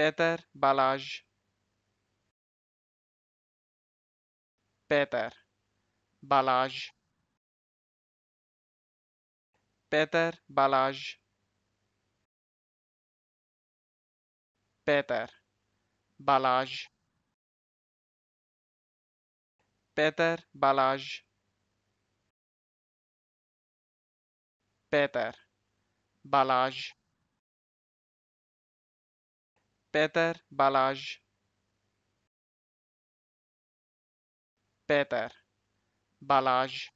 Peter Peter Balázs Peter Balázs Peter Balázs Peter Balázs Peter Balázs Peter Balázs Peter Balaj. Peter Balaj.